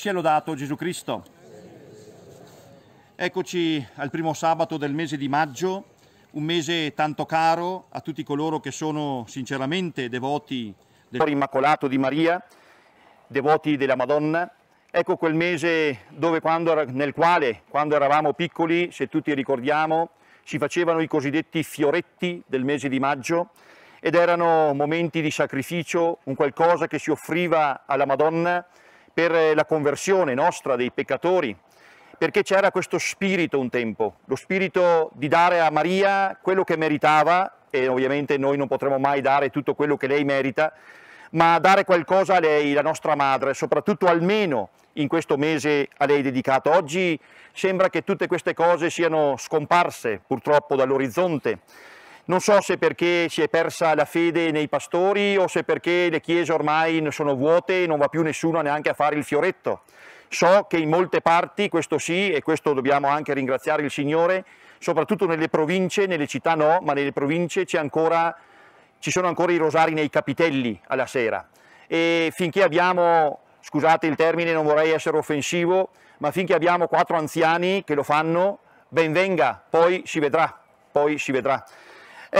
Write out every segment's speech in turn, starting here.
Sia lodato Gesù Cristo. Eccoci al primo sabato del mese di maggio, un mese tanto caro a tutti coloro che sono sinceramente devoti del Immacolato di Maria, devoti della Madonna. Ecco quel mese dove, quando, nel quale, quando eravamo piccoli, se tutti ricordiamo, si facevano i cosiddetti fioretti del mese di maggio ed erano momenti di sacrificio, un qualcosa che si offriva alla Madonna per eh, la conversione nostra dei peccatori, perché c'era questo spirito un tempo, lo spirito di dare a Maria quello che meritava, e ovviamente noi non potremo mai dare tutto quello che lei merita, ma dare qualcosa a lei, la nostra madre, soprattutto almeno in questo mese a lei dedicato. Oggi sembra che tutte queste cose siano scomparse purtroppo dall'orizzonte, non so se perché si è persa la fede nei pastori o se perché le chiese ormai sono vuote e non va più nessuno neanche a fare il fioretto. So che in molte parti, questo sì, e questo dobbiamo anche ringraziare il Signore, soprattutto nelle province, nelle città no, ma nelle province ancora, ci sono ancora i rosari nei capitelli alla sera. E finché abbiamo, scusate il termine, non vorrei essere offensivo, ma finché abbiamo quattro anziani che lo fanno, ben venga, poi si vedrà, poi si vedrà.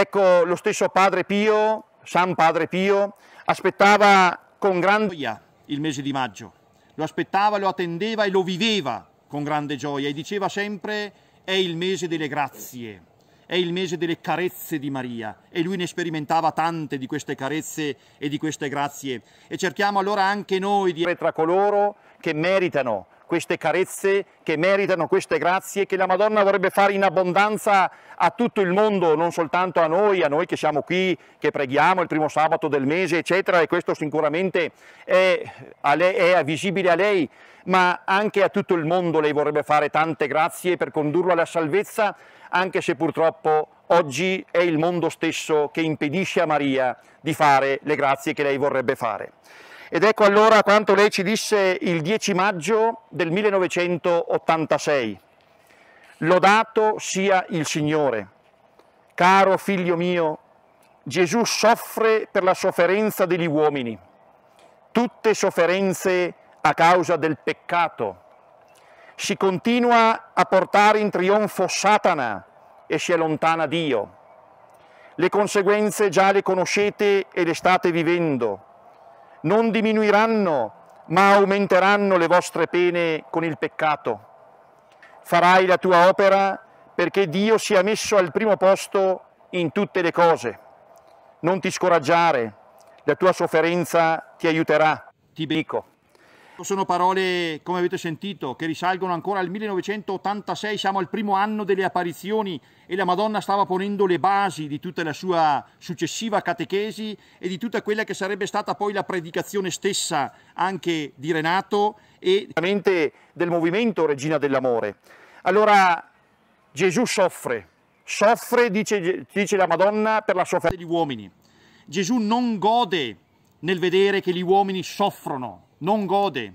Ecco, lo stesso Padre Pio, San Padre Pio, aspettava con grande gioia il mese di maggio. Lo aspettava, lo attendeva e lo viveva con grande gioia e diceva sempre è il mese delle grazie, è il mese delle carezze di Maria e lui ne sperimentava tante di queste carezze e di queste grazie e cerchiamo allora anche noi di essere tra coloro che meritano queste carezze, che meritano queste grazie che la Madonna vorrebbe fare in abbondanza a tutto il mondo, non soltanto a noi, a noi che siamo qui, che preghiamo il primo sabato del mese, eccetera, e questo sicuramente è, a lei, è visibile a lei, ma anche a tutto il mondo lei vorrebbe fare tante grazie per condurlo alla salvezza, anche se purtroppo oggi è il mondo stesso che impedisce a Maria di fare le grazie che lei vorrebbe fare. Ed ecco allora quanto lei ci disse il 10 maggio del 1986. Lodato sia il Signore. Caro figlio mio, Gesù soffre per la sofferenza degli uomini, tutte sofferenze a causa del peccato. Si continua a portare in trionfo Satana e si allontana Dio. Le conseguenze già le conoscete e le state vivendo non diminuiranno, ma aumenteranno le vostre pene con il peccato. Farai la tua opera perché Dio sia messo al primo posto in tutte le cose. Non ti scoraggiare, la tua sofferenza ti aiuterà. Ti dico. Ecco, sono parole, come avete sentito, che risalgono ancora al 1986, siamo al primo anno delle apparizioni e la Madonna stava ponendo le basi di tutta la sua successiva catechesi e di tutta quella che sarebbe stata poi la predicazione stessa anche di Renato e del movimento Regina dell'Amore. Allora Gesù soffre, soffre, dice, dice la Madonna, per la sofferenza degli uomini. Gesù non gode nel vedere che gli uomini soffrono, non gode,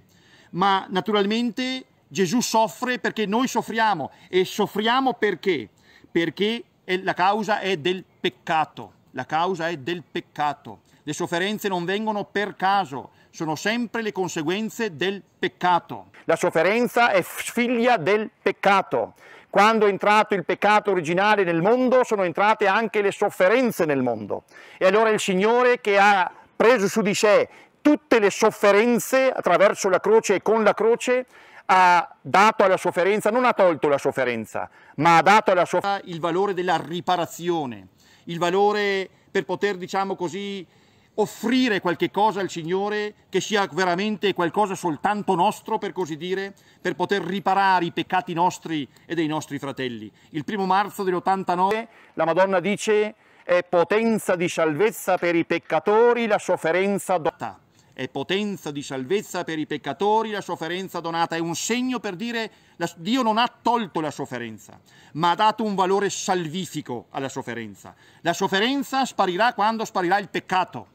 ma naturalmente Gesù soffre perché noi soffriamo e soffriamo perché? Perché la causa è del peccato, la causa è del peccato. Le sofferenze non vengono per caso, sono sempre le conseguenze del peccato. La sofferenza è figlia del peccato. Quando è entrato il peccato originale nel mondo, sono entrate anche le sofferenze nel mondo. E allora il Signore che ha preso su di sé tutte le sofferenze attraverso la croce e con la croce ha dato alla sofferenza, non ha tolto la sofferenza, ma ha dato alla sofferenza il valore della riparazione, il valore per poter, diciamo così, offrire qualche cosa al Signore che sia veramente qualcosa soltanto nostro, per così dire, per poter riparare i peccati nostri e dei nostri fratelli. Il primo marzo dell'89 la Madonna dice è potenza di salvezza per i peccatori, la sofferenza dotata è potenza di salvezza per i peccatori, la sofferenza donata è un segno per dire che Dio non ha tolto la sofferenza, ma ha dato un valore salvifico alla sofferenza. La sofferenza sparirà quando sparirà il peccato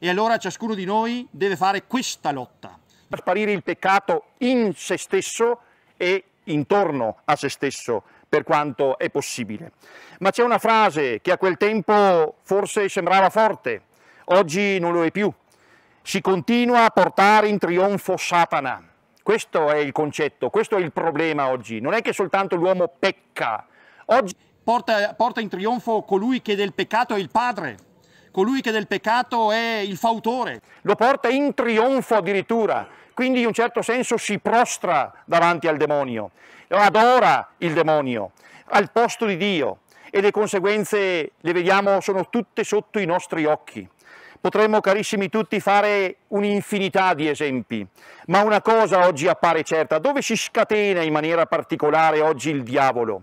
e allora ciascuno di noi deve fare questa lotta. Per sparire il peccato in se stesso e intorno a se stesso per quanto è possibile. Ma c'è una frase che a quel tempo forse sembrava forte, oggi non lo è più si continua a portare in trionfo Satana. Questo è il concetto, questo è il problema oggi. Non è che soltanto l'uomo pecca. Oggi porta, porta in trionfo colui che del peccato è il padre, colui che del peccato è il fautore. Lo porta in trionfo addirittura, quindi in un certo senso si prostra davanti al demonio, adora il demonio al posto di Dio e le conseguenze le vediamo sono tutte sotto i nostri occhi. Potremmo, carissimi tutti, fare un'infinità di esempi, ma una cosa oggi appare certa, dove si scatena in maniera particolare oggi il diavolo?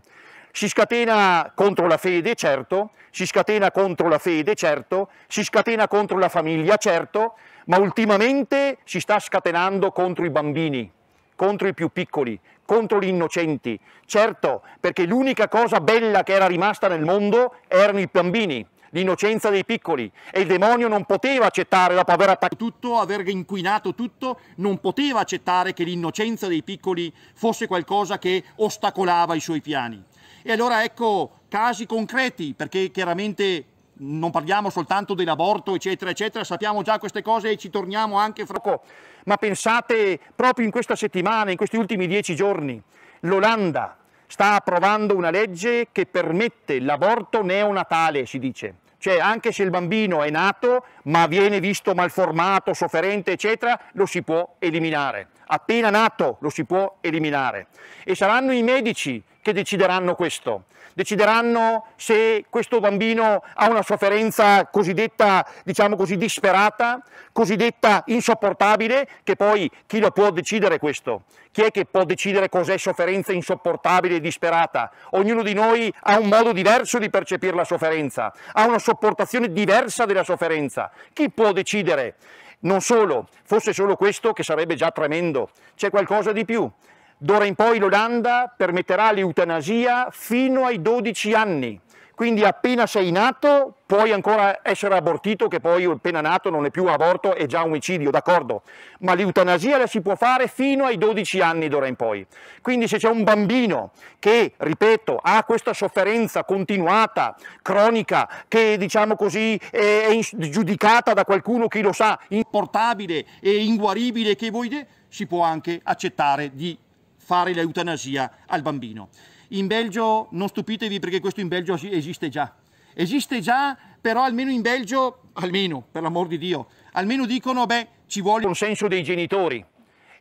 Si scatena contro la fede, certo, si scatena contro la fede, certo, si scatena contro la famiglia, certo, ma ultimamente si sta scatenando contro i bambini, contro i più piccoli, contro gli innocenti, certo, perché l'unica cosa bella che era rimasta nel mondo erano i bambini l'innocenza dei piccoli e il demonio non poteva accettare, dopo aver attaccato tutto, aver inquinato tutto, non poteva accettare che l'innocenza dei piccoli fosse qualcosa che ostacolava i suoi piani. E allora ecco casi concreti, perché chiaramente non parliamo soltanto dell'aborto, eccetera, eccetera, sappiamo già queste cose e ci torniamo anche fra poco. Ma pensate proprio in questa settimana, in questi ultimi dieci giorni, l'Olanda sta approvando una legge che permette l'aborto neonatale, si dice. Cioè anche se il bambino è nato ma viene visto malformato, sofferente, eccetera, lo si può eliminare. Appena nato lo si può eliminare. E saranno i medici che decideranno questo. Decideranno se questo bambino ha una sofferenza cosiddetta, diciamo così, disperata, cosiddetta insopportabile, che poi chi lo può decidere questo? Chi è che può decidere cos'è sofferenza insopportabile e disperata? Ognuno di noi ha un modo diverso di percepire la sofferenza, ha una sopportazione diversa della sofferenza. Chi può decidere? Non solo, fosse solo questo che sarebbe già tremendo, c'è qualcosa di più. D'ora in poi l'Olanda permetterà l'eutanasia fino ai 12 anni. Quindi appena sei nato puoi ancora essere abortito, che poi appena nato non è più aborto, è già omicidio, d'accordo? Ma l'eutanasia la si può fare fino ai 12 anni d'ora in poi. Quindi se c'è un bambino che, ripeto, ha questa sofferenza continuata, cronica, che diciamo così è, giudicata da qualcuno che lo sa, importabile e inguaribile, che voi si può anche accettare di fare l'eutanasia al bambino. In Belgio non stupitevi perché questo in Belgio esiste già. Esiste già, però almeno in Belgio, almeno, per l'amor di Dio, almeno dicono, beh, ci vuole il consenso dei genitori.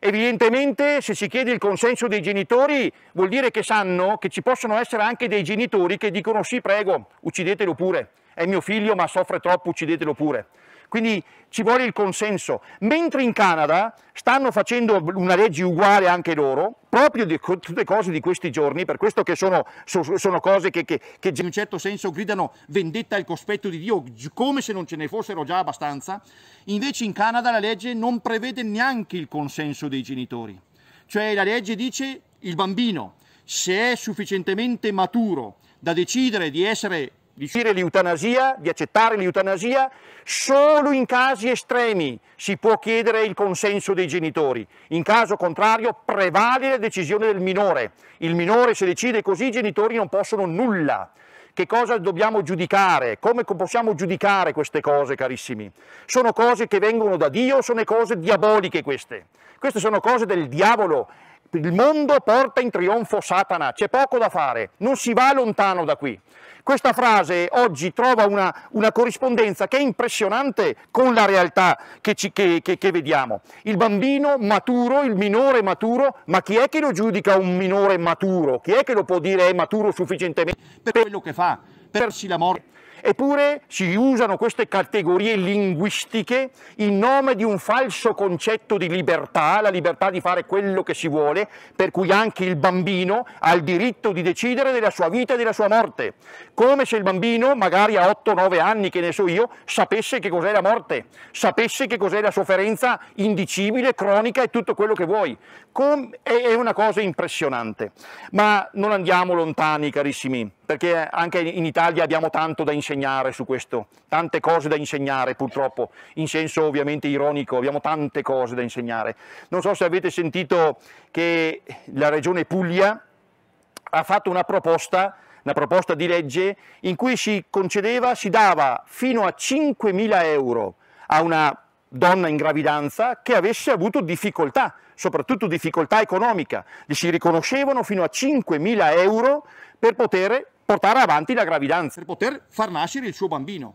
Evidentemente se si chiede il consenso dei genitori vuol dire che sanno che ci possono essere anche dei genitori che dicono sì prego, uccidetelo pure, è mio figlio ma soffre troppo, uccidetelo pure quindi ci vuole il consenso. Mentre in Canada stanno facendo una legge uguale anche loro, proprio di tutte cose di questi giorni, per questo che sono, sono cose che, che, che, in un certo senso gridano vendetta al cospetto di Dio, come se non ce ne fossero già abbastanza, invece in Canada la legge non prevede neanche il consenso dei genitori. Cioè la legge dice il bambino, se è sufficientemente maturo da decidere di essere di l'eutanasia, di accettare l'eutanasia, solo in casi estremi si può chiedere il consenso dei genitori. In caso contrario prevale la decisione del minore. Il minore se decide così i genitori non possono nulla. Che cosa dobbiamo giudicare? Come possiamo giudicare queste cose, carissimi? Sono cose che vengono da Dio, sono cose diaboliche queste. Queste sono cose del diavolo il mondo porta in trionfo Satana, c'è poco da fare, non si va lontano da qui. Questa frase oggi trova una, una corrispondenza che è impressionante con la realtà che, ci, che, che, che vediamo. Il bambino maturo, il minore maturo, ma chi è che lo giudica un minore maturo? Chi è che lo può dire è eh, maturo sufficientemente per quello che fa, persi la morte? Eppure si usano queste categorie linguistiche in nome di un falso concetto di libertà, la libertà di fare quello che si vuole, per cui anche il bambino ha il diritto di decidere della sua vita e della sua morte, come se il bambino, magari a 8-9 anni, che ne so io, sapesse che cos'è la morte, sapesse che cos'è la sofferenza indicibile, cronica e tutto quello che vuoi. Com- è una cosa impressionante. Ma non andiamo lontani, carissimi perché anche in Italia abbiamo tanto da insegnare su questo, tante cose da insegnare purtroppo, in senso ovviamente ironico, abbiamo tante cose da insegnare. Non so se avete sentito che la regione Puglia ha fatto una proposta, una proposta di legge in cui si concedeva, si dava fino a 5.000 euro a una donna in gravidanza che avesse avuto difficoltà, soprattutto difficoltà economica, gli si riconoscevano fino a 5.000 euro per poter portare avanti la gravidanza, per poter far nascere il suo bambino.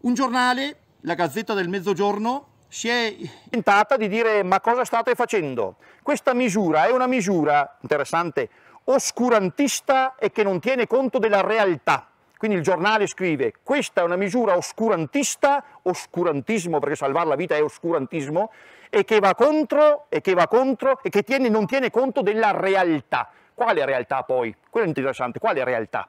Un giornale, la Gazzetta del Mezzogiorno, si è tentata di dire ma cosa state facendo? Questa misura è una misura interessante, oscurantista e che non tiene conto della realtà. Quindi il giornale scrive questa è una misura oscurantista, oscurantismo perché salvare la vita è oscurantismo, e che va contro, e che va contro, e che tiene, non tiene conto della realtà. Quale realtà poi? Quello è interessante, quale realtà?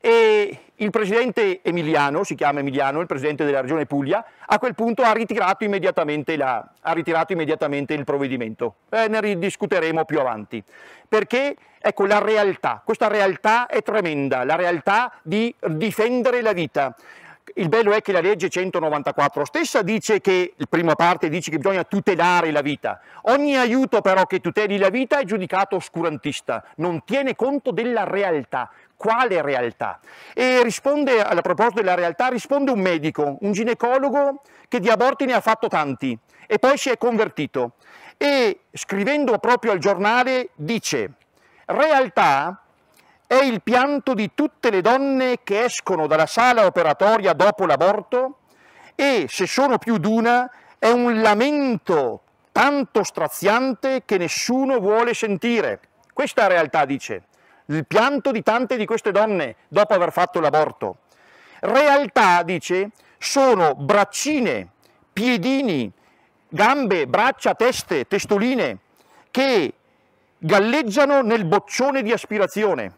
E il presidente Emiliano, si chiama Emiliano, il presidente della regione Puglia, a quel punto ha ritirato immediatamente, la, ha ritirato immediatamente il provvedimento. Eh, ne ridiscuteremo più avanti. Perché ecco la realtà, questa realtà è tremenda, la realtà di difendere la vita, il bello è che la legge 194 stessa dice che, la prima parte dice che bisogna tutelare la vita. Ogni aiuto però che tuteli la vita è giudicato oscurantista, non tiene conto della realtà. Quale realtà? E risponde, alla proposta della realtà, risponde un medico, un ginecologo che di aborti ne ha fatto tanti e poi si è convertito. E scrivendo proprio al giornale dice, realtà è il pianto di tutte le donne che escono dalla sala operatoria dopo l'aborto e, se sono più d'una, è un lamento tanto straziante che nessuno vuole sentire. Questa realtà dice il pianto di tante di queste donne dopo aver fatto l'aborto. Realtà, dice, sono braccine, piedini, gambe, braccia, teste, testoline che galleggiano nel boccione di aspirazione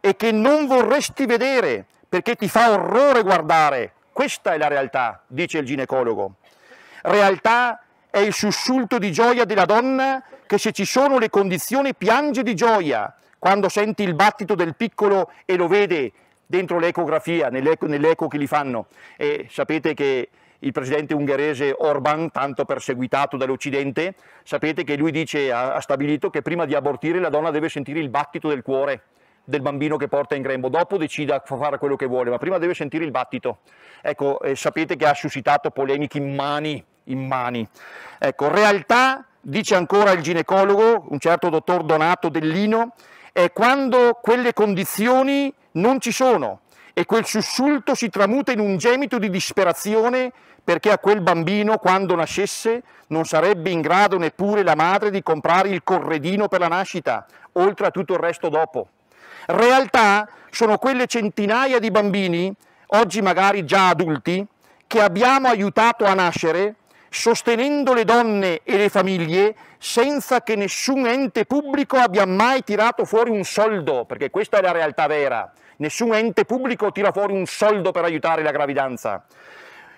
e che non vorresti vedere perché ti fa orrore guardare. Questa è la realtà, dice il ginecologo. Realtà è il sussulto di gioia della donna che se ci sono le condizioni piange di gioia quando senti il battito del piccolo e lo vede dentro l'ecografia, nell'eco, nell'eco che gli fanno. E sapete che il presidente ungherese Orban, tanto perseguitato dall'Occidente, sapete che lui dice, ha stabilito che prima di abortire la donna deve sentire il battito del cuore del bambino che porta in grembo, dopo decida a fare quello che vuole, ma prima deve sentire il battito. Ecco, eh, sapete che ha suscitato polemiche immani, immani. Ecco, realtà, dice ancora il ginecologo, un certo dottor Donato Dellino, è quando quelle condizioni non ci sono e quel sussulto si tramuta in un gemito di disperazione perché a quel bambino quando nascesse non sarebbe in grado neppure la madre di comprare il corredino per la nascita, oltre a tutto il resto dopo realtà sono quelle centinaia di bambini, oggi magari già adulti, che abbiamo aiutato a nascere sostenendo le donne e le famiglie senza che nessun ente pubblico abbia mai tirato fuori un soldo, perché questa è la realtà vera. Nessun ente pubblico tira fuori un soldo per aiutare la gravidanza.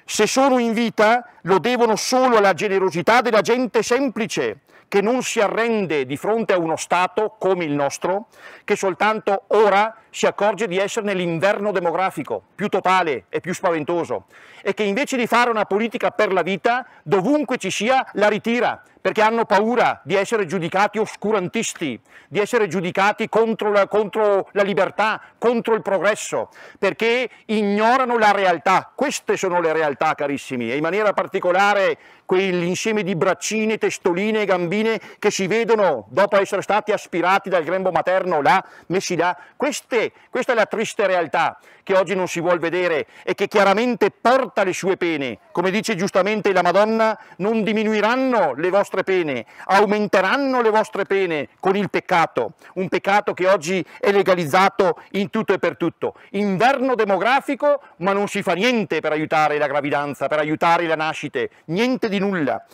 Se sono in vita lo devono solo alla generosità della gente semplice, che non si arrende di fronte a uno Stato come il nostro, che soltanto ora si accorge di essere nell'inverno demografico più totale e più spaventoso e che invece di fare una politica per la vita, dovunque ci sia, la ritira perché hanno paura di essere giudicati oscurantisti, di essere giudicati contro la, contro la libertà, contro il progresso, perché ignorano la realtà. Queste sono le realtà, carissimi, e in maniera particolare quell'insieme di braccine, testoline e gambine che si vedono dopo essere stati aspirati dal grembo materno là, messi là. Queste perché questa è la triste realtà che oggi non si vuol vedere e che chiaramente porta le sue pene. Come dice giustamente la Madonna, non diminuiranno le vostre pene, aumenteranno le vostre pene con il peccato, un peccato che oggi è legalizzato in tutto e per tutto. Inverno demografico, ma non si fa niente per aiutare la gravidanza, per aiutare la nascita, niente di nulla.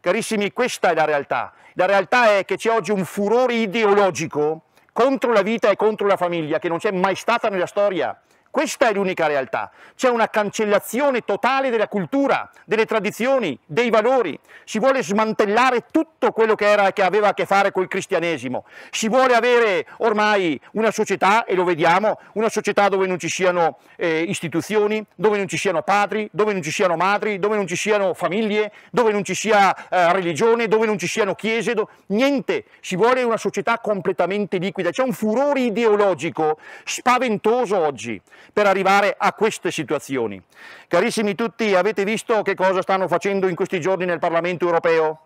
Carissimi, questa è la realtà. La realtà è che c'è oggi un furore ideologico contro la vita e contro la famiglia che non c'è mai stata nella storia questa è l'unica realtà. C'è una cancellazione totale della cultura, delle tradizioni, dei valori. Si vuole smantellare tutto quello che, era, che aveva a che fare col cristianesimo. Si vuole avere ormai una società, e lo vediamo, una società dove non ci siano eh, istituzioni, dove non ci siano padri, dove non ci siano madri, dove non ci siano famiglie, dove non ci sia eh, religione, dove non ci siano chiese, do... niente. Si vuole una società completamente liquida. C'è un furore ideologico spaventoso oggi per arrivare a queste situazioni. Carissimi tutti, avete visto che cosa stanno facendo in questi giorni nel Parlamento europeo?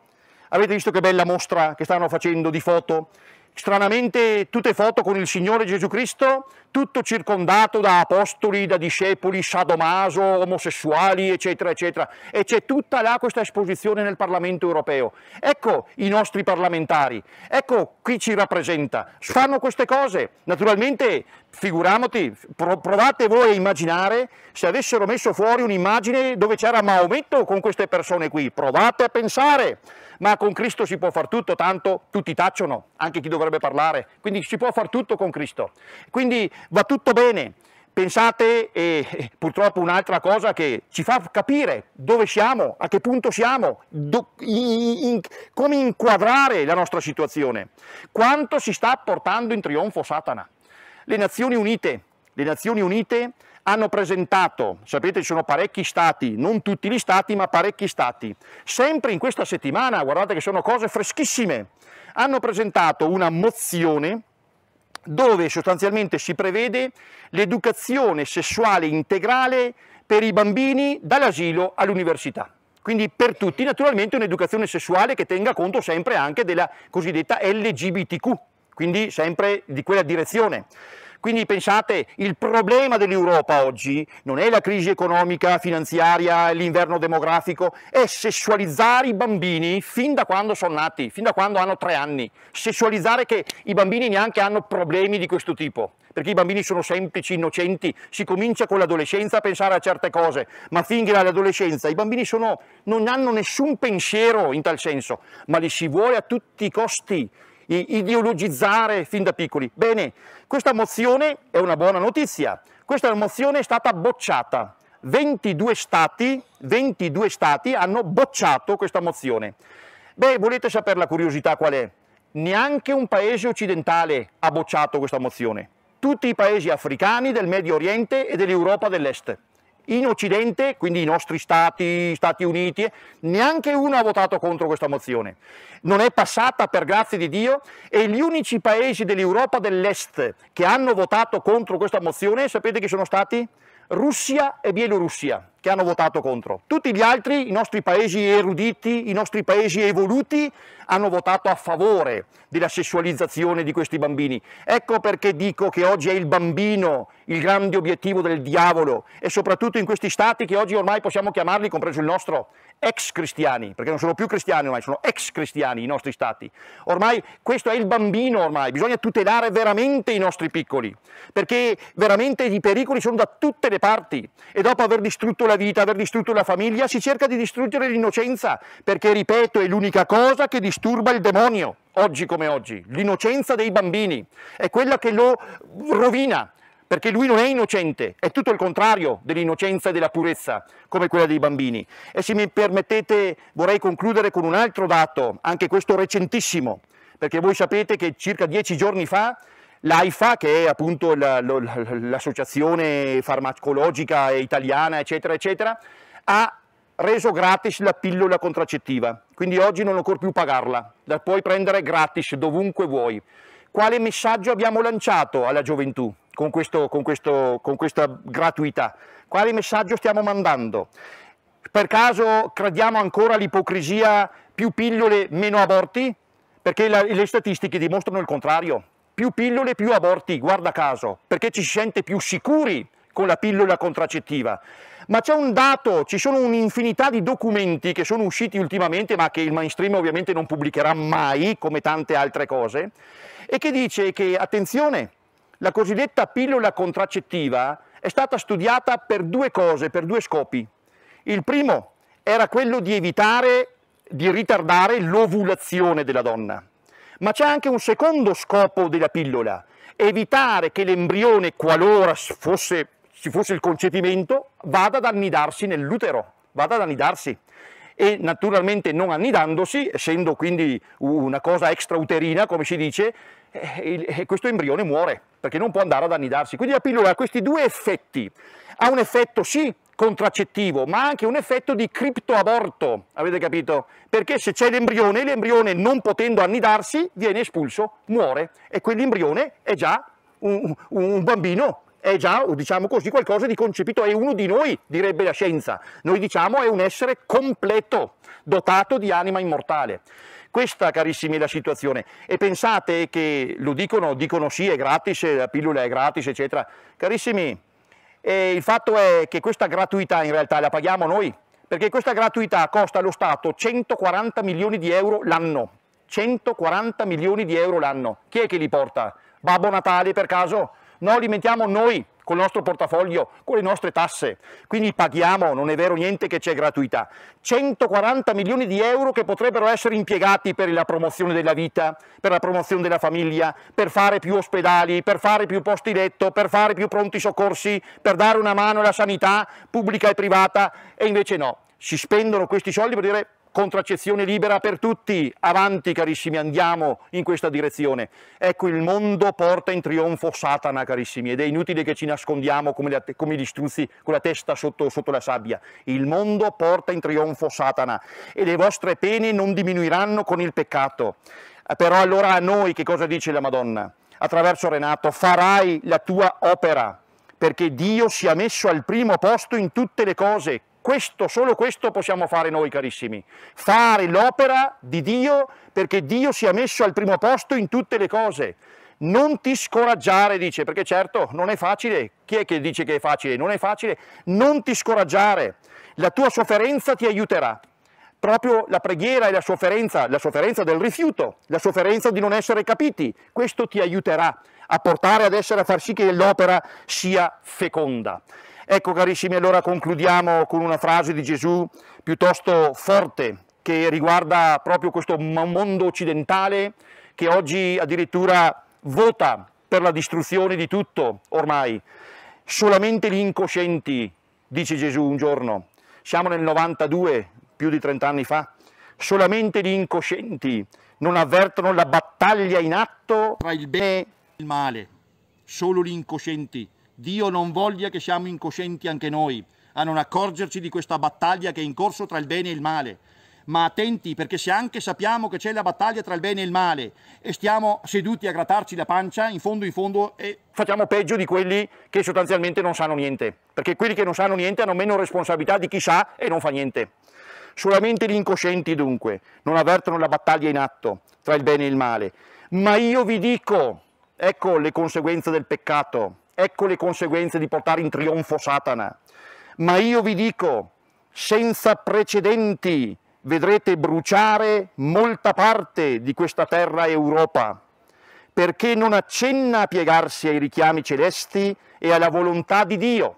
Avete visto che bella mostra che stanno facendo di foto? stranamente tutte foto con il Signore Gesù Cristo, tutto circondato da apostoli, da discepoli, sadomaso, omosessuali, eccetera, eccetera. E c'è tutta là questa esposizione nel Parlamento europeo. Ecco i nostri parlamentari, ecco chi ci rappresenta. Fanno queste cose. Naturalmente, figuramoti, provate voi a immaginare se avessero messo fuori un'immagine dove c'era Maometto con queste persone qui. Provate a pensare ma con Cristo si può far tutto, tanto tutti tacciono, anche chi dovrebbe parlare, quindi si può far tutto con Cristo. Quindi va tutto bene. Pensate, e purtroppo un'altra cosa che ci fa capire dove siamo, a che punto siamo, do, in, in, come inquadrare la nostra situazione, quanto si sta portando in trionfo Satana. Le Nazioni Unite, le Nazioni Unite hanno presentato, sapete ci sono parecchi stati, non tutti gli stati, ma parecchi stati, sempre in questa settimana, guardate che sono cose freschissime, hanno presentato una mozione dove sostanzialmente si prevede l'educazione sessuale integrale per i bambini dall'asilo all'università. Quindi per tutti naturalmente un'educazione sessuale che tenga conto sempre anche della cosiddetta LGBTQ, quindi sempre di quella direzione. Quindi pensate, il problema dell'Europa oggi non è la crisi economica, finanziaria, l'inverno demografico, è sessualizzare i bambini fin da quando sono nati, fin da quando hanno tre anni. Sessualizzare che i bambini neanche hanno problemi di questo tipo, perché i bambini sono semplici, innocenti, si comincia con l'adolescenza a pensare a certe cose, ma fin dall'adolescenza i bambini sono, non hanno nessun pensiero in tal senso, ma li si vuole a tutti i costi ideologizzare fin da piccoli. Bene, questa mozione è una buona notizia, questa mozione è stata bocciata. 22 stati, 22 stati hanno bocciato questa mozione. Beh, volete sapere la curiosità qual è? Neanche un paese occidentale ha bocciato questa mozione. Tutti i paesi africani del Medio Oriente e dell'Europa dell'Est in Occidente, quindi i nostri stati, Stati Uniti, neanche uno ha votato contro questa mozione. Non è passata per grazia di Dio e gli unici paesi dell'Europa dell'Est che hanno votato contro questa mozione, sapete chi sono stati? Russia e Bielorussia che hanno votato contro. Tutti gli altri, i nostri paesi eruditi, i nostri paesi evoluti, hanno votato a favore della sessualizzazione di questi bambini. Ecco perché dico che oggi è il bambino il grande obiettivo del diavolo e soprattutto in questi stati che oggi ormai possiamo chiamarli, compreso il nostro, ex cristiani, perché non sono più cristiani ormai, sono ex cristiani i nostri stati. Ormai questo è il bambino ormai, bisogna tutelare veramente i nostri piccoli, perché veramente i pericoli sono da tutte le parti e dopo aver distrutto la la vita, aver distrutto la famiglia, si cerca di distruggere l'innocenza, perché, ripeto, è l'unica cosa che disturba il demonio, oggi come oggi. L'innocenza dei bambini è quella che lo rovina, perché lui non è innocente, è tutto il contrario dell'innocenza e della purezza, come quella dei bambini. E se mi permettete vorrei concludere con un altro dato, anche questo recentissimo, perché voi sapete che circa dieci giorni fa L'AIFA, che è appunto l'associazione farmacologica italiana, eccetera, eccetera, ha reso gratis la pillola contraccettiva, quindi oggi non occorre più pagarla, la puoi prendere gratis dovunque vuoi. Quale messaggio abbiamo lanciato alla gioventù con, questo, con, questo, con questa gratuità? Quale messaggio stiamo mandando? Per caso crediamo ancora all'ipocrisia più pillole meno aborti? Perché la, le statistiche dimostrano il contrario più pillole più aborti, guarda caso, perché ci si sente più sicuri con la pillola contraccettiva. Ma c'è un dato, ci sono un'infinità di documenti che sono usciti ultimamente, ma che il mainstream ovviamente non pubblicherà mai, come tante altre cose, e che dice che, attenzione, la cosiddetta pillola contraccettiva è stata studiata per due cose, per due scopi. Il primo era quello di evitare, di ritardare l'ovulazione della donna ma c'è anche un secondo scopo della pillola, evitare che l'embrione, qualora fosse, ci fosse il concepimento, vada ad annidarsi nell'utero, vada ad annidarsi e naturalmente non annidandosi, essendo quindi una cosa extrauterina, come si dice, eh, eh, questo embrione muore perché non può andare ad annidarsi. Quindi la pillola ha questi due effetti. Ha un effetto sì contraccettivo, ma anche un effetto di criptoaborto, avete capito? Perché se c'è l'embrione, l'embrione non potendo annidarsi viene espulso, muore e quell'embrione è già un, un bambino è già, diciamo così, qualcosa di concepito, è uno di noi, direbbe la scienza. Noi diciamo è un essere completo, dotato di anima immortale. Questa, carissimi, è la situazione. E pensate che, lo dicono, dicono sì, è gratis, la pillola è gratis, eccetera. Carissimi, e il fatto è che questa gratuità in realtà la paghiamo noi, perché questa gratuità costa allo Stato 140 milioni di euro l'anno. 140 milioni di euro l'anno. Chi è che li porta? Babbo Natale per caso? No, li mettiamo noi col nostro portafoglio, con le nostre tasse. Quindi paghiamo, non è vero niente che c'è gratuità. 140 milioni di euro che potrebbero essere impiegati per la promozione della vita, per la promozione della famiglia, per fare più ospedali, per fare più posti letto, per fare più pronti soccorsi, per dare una mano alla sanità pubblica e privata e invece no. Si spendono questi soldi per dire contraccezione libera per tutti, avanti carissimi, andiamo in questa direzione. Ecco il mondo porta in trionfo Satana carissimi ed è inutile che ci nascondiamo come, la, come gli struzzi con la testa sotto, sotto la sabbia. Il mondo porta in trionfo Satana e le vostre pene non diminuiranno con il peccato. Però allora a noi che cosa dice la Madonna? Attraverso Renato, farai la tua opera, perché Dio sia messo al primo posto in tutte le cose, questo, solo questo possiamo fare noi, carissimi. Fare l'opera di Dio perché Dio sia messo al primo posto in tutte le cose. Non ti scoraggiare, dice, perché certo non è facile. Chi è che dice che è facile? Non è facile. Non ti scoraggiare. La tua sofferenza ti aiuterà proprio la preghiera e la sofferenza, la sofferenza del rifiuto, la sofferenza di non essere capiti, questo ti aiuterà a portare ad essere, a far sì che l'opera sia feconda. Ecco carissimi, allora concludiamo con una frase di Gesù piuttosto forte che riguarda proprio questo mondo occidentale che oggi addirittura vota per la distruzione di tutto ormai. Solamente gli incoscienti, dice Gesù un giorno, siamo nel 92, più di 30 anni fa, solamente gli incoscienti non avvertono la battaglia in atto tra il bene e il male, solo gli incoscienti. Dio non voglia che siamo incoscienti anche noi, a non accorgerci di questa battaglia che è in corso tra il bene e il male. Ma attenti, perché se anche sappiamo che c'è la battaglia tra il bene e il male e stiamo seduti a grattarci la pancia, in fondo in fondo eh, facciamo peggio di quelli che sostanzialmente non sanno niente, perché quelli che non sanno niente hanno meno responsabilità di chi sa e non fa niente. Solamente gli incoscienti dunque non avvertono la battaglia in atto tra il bene e il male. Ma io vi dico, ecco le conseguenze del peccato, Ecco le conseguenze di portare in trionfo Satana. Ma io vi dico, senza precedenti, vedrete bruciare molta parte di questa terra Europa, perché non accenna a piegarsi ai richiami celesti e alla volontà di Dio.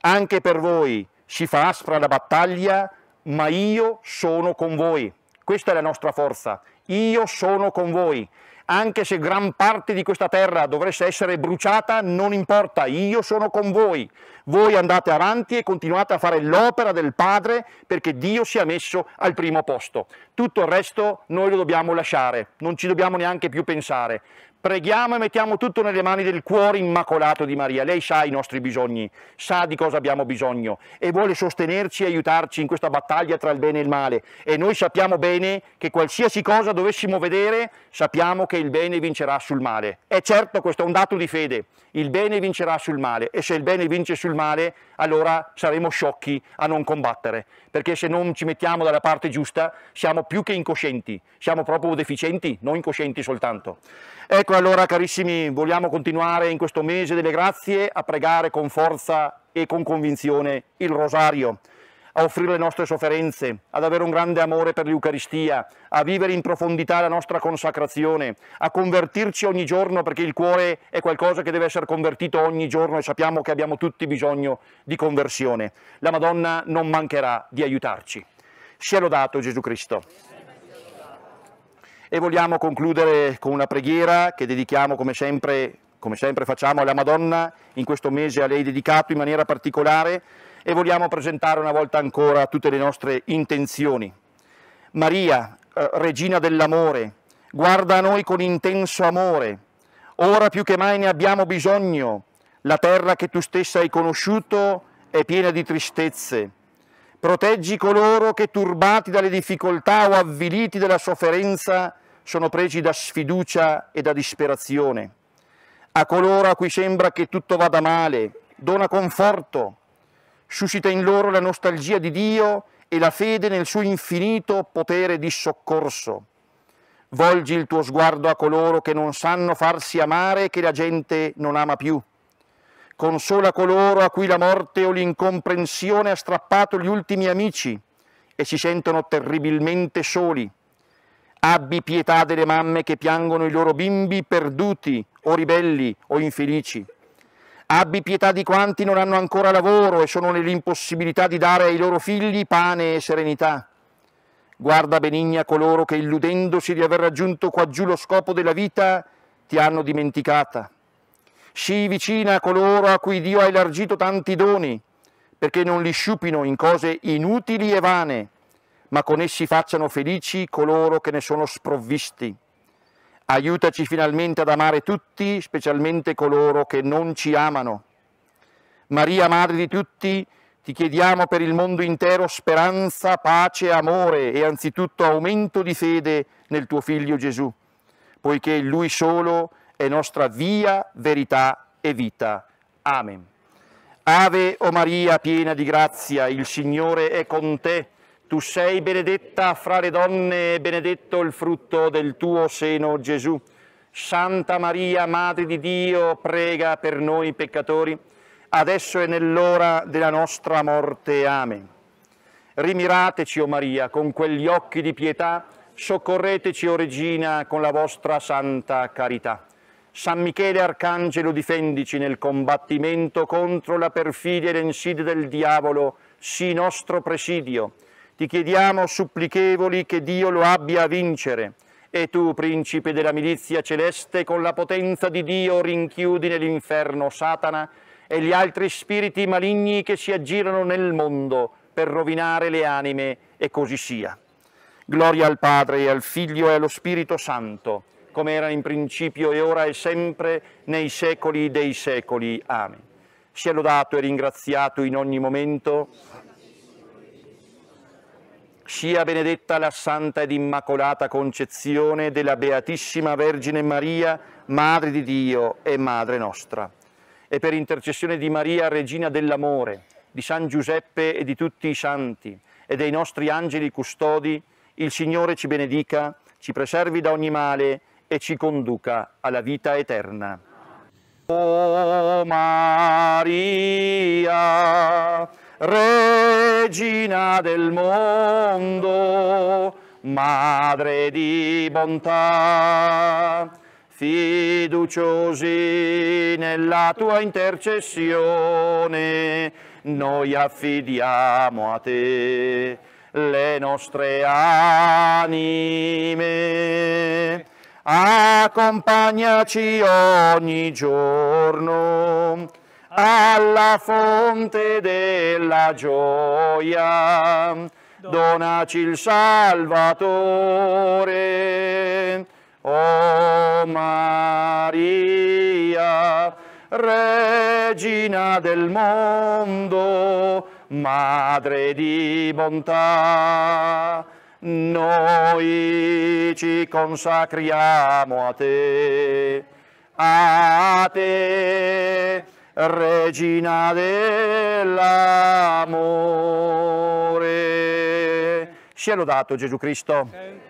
Anche per voi si fa aspra la battaglia, ma io sono con voi. Questa è la nostra forza. Io sono con voi anche se gran parte di questa terra dovesse essere bruciata, non importa, io sono con voi. Voi andate avanti e continuate a fare l'opera del Padre perché Dio sia messo al primo posto. Tutto il resto noi lo dobbiamo lasciare, non ci dobbiamo neanche più pensare. Preghiamo e mettiamo tutto nelle mani del cuore immacolato di Maria. Lei sa i nostri bisogni, sa di cosa abbiamo bisogno e vuole sostenerci e aiutarci in questa battaglia tra il bene e il male. E noi sappiamo bene che qualsiasi cosa dovessimo vedere, sappiamo che il bene vincerà sul male. È certo questo è un dato di fede, il bene vincerà sul male e se il bene vince sul male allora saremo sciocchi a non combattere, perché se non ci mettiamo dalla parte giusta siamo più che incoscienti, siamo proprio deficienti, non incoscienti soltanto. Ecco allora carissimi, vogliamo continuare in questo mese delle grazie a pregare con forza e con convinzione il rosario a offrire le nostre sofferenze, ad avere un grande amore per l'Eucaristia, a vivere in profondità la nostra consacrazione, a convertirci ogni giorno perché il cuore è qualcosa che deve essere convertito ogni giorno e sappiamo che abbiamo tutti bisogno di conversione. La Madonna non mancherà di aiutarci. Sia lodato Gesù Cristo. E vogliamo concludere con una preghiera che dedichiamo come sempre, come sempre facciamo alla Madonna, in questo mese a lei dedicato in maniera particolare, e vogliamo presentare una volta ancora tutte le nostre intenzioni. Maria, eh, regina dell'amore, guarda a noi con intenso amore, ora più che mai ne abbiamo bisogno, la terra che tu stessa hai conosciuto è piena di tristezze. Proteggi coloro che turbati dalle difficoltà o avviliti dalla sofferenza sono presi da sfiducia e da disperazione. A coloro a cui sembra che tutto vada male, dona conforto, suscita in loro la nostalgia di Dio e la fede nel suo infinito potere di soccorso. Volgi il tuo sguardo a coloro che non sanno farsi amare e che la gente non ama più. Consola coloro a cui la morte o l'incomprensione ha strappato gli ultimi amici e si sentono terribilmente soli. Abbi pietà delle mamme che piangono i loro bimbi perduti o ribelli o infelici. Abbi pietà di quanti non hanno ancora lavoro e sono nell'impossibilità di dare ai loro figli pane e serenità. Guarda benigna coloro che, illudendosi di aver raggiunto quaggiù lo scopo della vita, ti hanno dimenticata. Sii vicina a coloro a cui Dio ha elargito tanti doni, perché non li sciupino in cose inutili e vane, ma con essi facciano felici coloro che ne sono sprovvisti. Aiutaci finalmente ad amare tutti, specialmente coloro che non ci amano. Maria, Madre di tutti, ti chiediamo per il mondo intero speranza, pace, amore e anzitutto aumento di fede nel tuo Figlio Gesù, poiché Lui solo è nostra via, verità e vita. Amen. Ave o Maria, piena di grazia, il Signore è con te. Tu sei benedetta fra le donne e benedetto il frutto del tuo seno, Gesù. Santa Maria, Madre di Dio, prega per noi peccatori, adesso e nell'ora della nostra morte. Amen. Rimirateci, o oh Maria, con quegli occhi di pietà, soccorreteci, o oh Regina, con la vostra santa carità. San Michele Arcangelo, difendici nel combattimento contro la perfidia e l'insidia del diavolo, sii nostro presidio ti chiediamo supplichevoli che Dio lo abbia a vincere. E tu, principe della milizia celeste, con la potenza di Dio rinchiudi nell'inferno Satana e gli altri spiriti maligni che si aggirano nel mondo per rovinare le anime, e così sia. Gloria al Padre, al Figlio e allo Spirito Santo, come era in principio e ora e sempre, nei secoli dei secoli. Amen. Sia lodato e ringraziato in ogni momento sia benedetta la Santa ed Immacolata Concezione della Beatissima Vergine Maria, Madre di Dio e Madre nostra. E per intercessione di Maria, Regina dell'Amore, di San Giuseppe e di tutti i Santi, e dei nostri angeli custodi, il Signore ci benedica, ci preservi da ogni male e ci conduca alla vita eterna. O oh Maria, regina del mondo, madre di bontà, fiduciosi nella tua intercessione, noi affidiamo a te le nostre anime. Accompagnaci ogni giorno alla fonte della gioia. Donaci il Salvatore, o Maria, Regina del mondo, Madre di bontà, noi ci consacriamo a te, a te, regina dell'amore. Sia lodato Gesù Cristo.